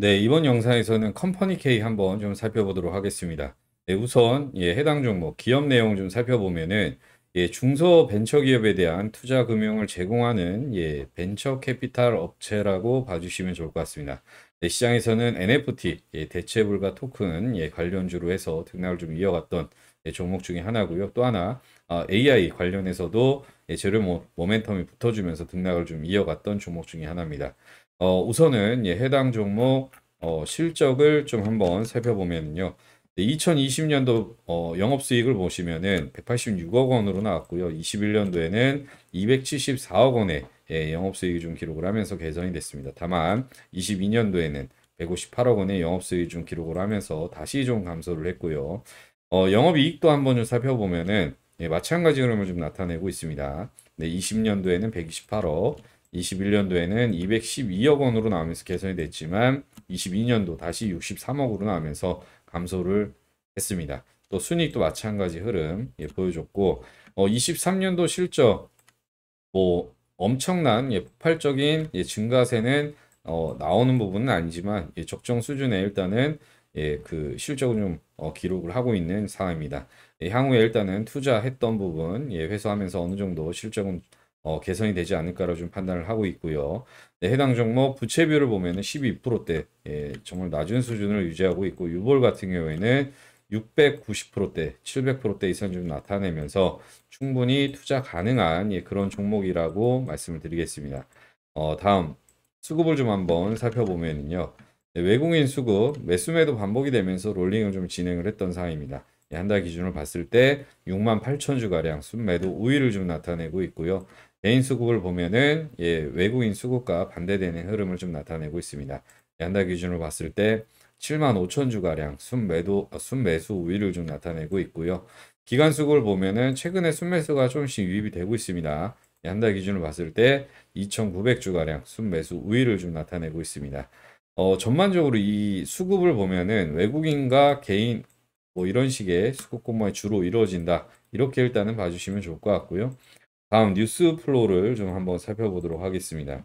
네, 이번 영상에서는 컴퍼니 K 한번 좀 살펴보도록 하겠습니다. 네, 우선 예, 해당 종목, 기업 내용 좀 살펴보면은 예, 중소 벤처 기업에 대한 투자 금융을 제공하는 예, 벤처 캐피탈 업체라고 봐주시면 좋을 것 같습니다. 네, 시장에서는 NFT, 예, 대체 불가 토큰 예, 관련주로 해서 등락을 좀 이어갔던 예, 종목 중에 하나고요. 또 하나 아, AI 관련해서도 예, 재료 모멘텀이 붙어주면서 등락을 좀 이어갔던 종목 중에 하나입니다. 어, 우선은 예, 해당 종목 어, 실적을 좀 한번 살펴보면요. 2020년도 어, 영업수익을 보시면은 186억 원으로 나왔고요. 21년도에는 274억 원의 예, 영업수익이 좀 기록을 하면서 개선이 됐습니다. 다만 22년도에는 158억 원의 영업수익 좀 기록을 하면서 다시 좀 감소를 했고요. 어, 영업이익도 한번 좀 살펴보면은 예, 마찬가지 흐름을 좀 나타내고 있습니다. 네, 20년도에는 128억, 21년도에는 212억 원으로 나오면서 개선이 됐지만 22년도 다시 63억으로 나오면서 감소를 했습니다. 또순익도 마찬가지 흐름 예, 보여줬고 어, 23년도 실적 뭐 엄청난 예, 폭발적인 예, 증가세는 어, 나오는 부분은 아니지만 예, 적정 수준에 일단은 예, 그 실적을 좀 어, 기록을 하고 있는 상황입니다. 예, 향후에 일단은 투자했던 부분 예, 회수하면서 어느 정도 실적은 어, 개선이 되지 않을까로 좀 판단을 하고 있고요. 네, 해당 종목 부채비율을 보면 12%대 예, 정말 낮은 수준을 유지하고 있고 유볼 같은 경우에는 690%대, 700%대 이상 좀 나타내면서 충분히 투자 가능한 예, 그런 종목이라고 말씀을 드리겠습니다. 어, 다음 수급을 좀 한번 살펴보면요. 네, 외국인 수급 매수매도 반복이 되면서 롤링을 좀 진행을 했던 상황입니다. 예, 한달 기준으로 봤을 때 6만 8천 주가량 순매도 우위를 좀 나타내고 있고요. 개인 수급을 보면은 예, 외국인 수급과 반대되는 흐름을 좀 나타내고 있습니다. 연달 예, 기준으로 봤을 때 7만 5천 주가량 순매도 어, 순매수 우위를 좀 나타내고 있고요. 기간 수급을 보면은 최근에 순매수가 조금씩 유입이 되고 있습니다. 연달 예, 기준으로 봤을 때 2,900주가량 순매수 우위를 좀 나타내고 있습니다. 어, 전반적으로 이 수급을 보면은 외국인과 개인 뭐 이런 식의 수급 공모에 주로 이루어진다. 이렇게 일단은 봐주시면 좋을 것 같고요. 다음 뉴스 플로우를 좀 한번 살펴보도록 하겠습니다.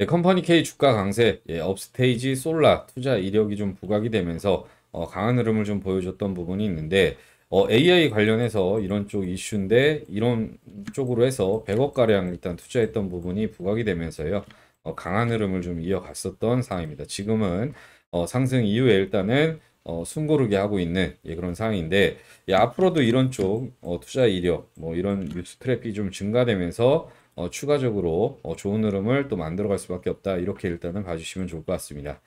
예, 컴퍼니 K 주가 강세, 예, 업스테이지 솔라 투자 이력이 좀 부각이 되면서 어, 강한 흐름을 좀 보여줬던 부분이 있는데 어, AI 관련해서 이런 쪽 이슈인데 이런 쪽으로 해서 100억 가량 일단 투자했던 부분이 부각이 되면서요 어, 강한 흐름을 좀 이어갔었던 상황입니다. 지금은 어, 상승 이후에 일단은 어, 숨고르게 하고 있는 예, 그런 상황인데 예, 앞으로도 이런 쪽 어, 투자 이력 뭐 이런 뉴스 트래픽이 좀 증가되면서 어, 추가적으로 어, 좋은 흐름을 또 만들어갈 수밖에 없다 이렇게 일단은 봐주시면 좋을 것 같습니다.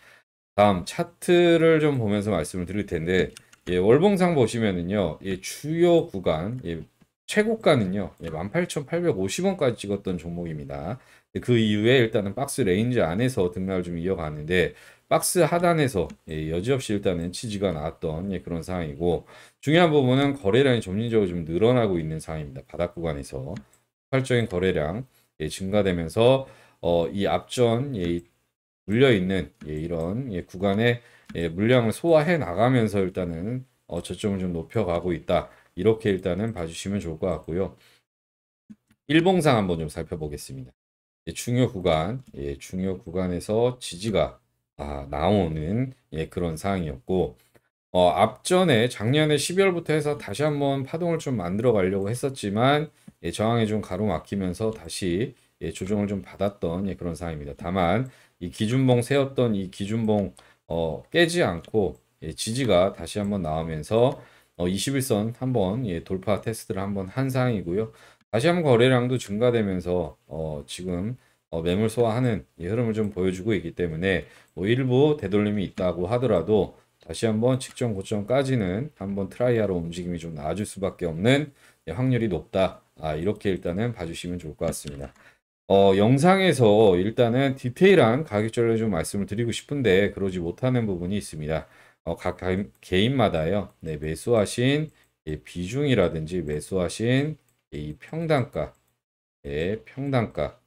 다음 차트를 좀 보면서 말씀을 드릴 텐데 예, 월봉상 보시면은요 예, 주요 구간 예, 최고가는요 예, 18,850원까지 찍었던 종목입니다. 네, 그 이후에 일단은 박스 레인지 안에서 등락을 좀 이어가는데 박스 하단에서 예, 여지없이 일단은 치지가 나왔던 예, 그런 상황이고 중요한 부분은 거래량이 점진적으로 좀 늘어나고 있는 상황입니다. 바닥 구간에서 폭발적인 거래량 예, 증가되면서 어, 이 앞전 물려있는 이런 구간에 물량을 소화해 나가면서 일단은 어, 저점을 좀 높여가고 있다. 이렇게 일단은 봐주시면 좋을 것 같고요. 일봉상 한번 좀 살펴보겠습니다. 중요 구간, 예, 중요 구간에서 지지가 아, 나오는 예, 그런 상황이었고 어, 앞전에 작년에 12월부터 해서 다시 한번 파동을 좀 만들어 가려고 했었지만 예, 저항에 좀 가로막히면서 다시 예, 조정을 좀 받았던 예, 그런 상황입니다. 다만 이 기준봉 세웠던 이 기준봉 어, 깨지 않고 예, 지지가 다시 한번 나오면서 어, 21선 한번 예, 돌파 테스트를 한번 한 상황이고요. 다시 한번 거래량도 증가되면서 어, 지금 어, 매물 소화하는 이 흐름을 좀 보여주고 있기 때문에 뭐 일부 되돌림이 있다고 하더라도 다시 한번 직전 고점까지는 한번 트라이하러 움직임이 좀 나아질 수밖에 없는 예, 확률이 높다. 아, 이렇게 일단은 봐주시면 좋을 것 같습니다. 어, 영상에서 일단은 디테일한 가격 전략 좀 말씀을 드리고 싶은데 그러지 못하는 부분이 있습니다. 어, 각 개인마다요. 네, 매수하신 비중이라든지 매수하신 이 평단가, 예, 평단가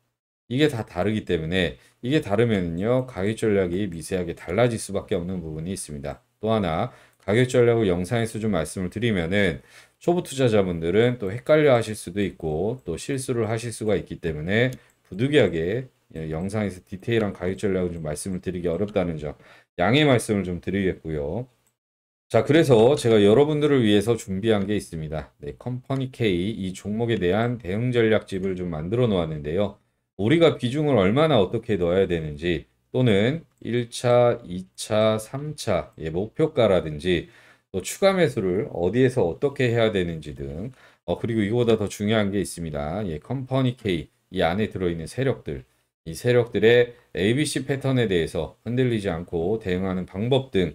이게 다 다르기 때문에 이게 다르면요 가격 전략이 미세하게 달라질 수밖에 없는 부분이 있습니다. 또 하나 가격 전략을 영상에서 좀 말씀을 드리면은 초보 투자자분들은 또 헷갈려 하실 수도 있고 또 실수를 하실 수가 있기 때문에 부득이하게 예, 영상에서 디테일한 가격 전략을 좀 말씀을 드리기 어렵다는 점 양해 말씀을 좀 드리겠고요. 자, 그래서 제가 여러분들을 위해서 준비한 게 있습니다. 네, 컴퍼니 K 이 종목에 대한 대응 전략집을 좀 만들어 놓았는데요. 우리가 비중을 얼마나 어떻게 넣어야 되는지 또는 1차, 2차, 3차 예, 목표가라든지 또 추가 매수를 어디에서 어떻게 해야 되는지 등 어, 그리고 이거보다 더 중요한 게 있습니다. 예, 컴퍼니 K 이 안에 들어있는 세력들 이 세력들의 ABC 패턴에 대해서 흔들리지 않고 대응하는 방법 등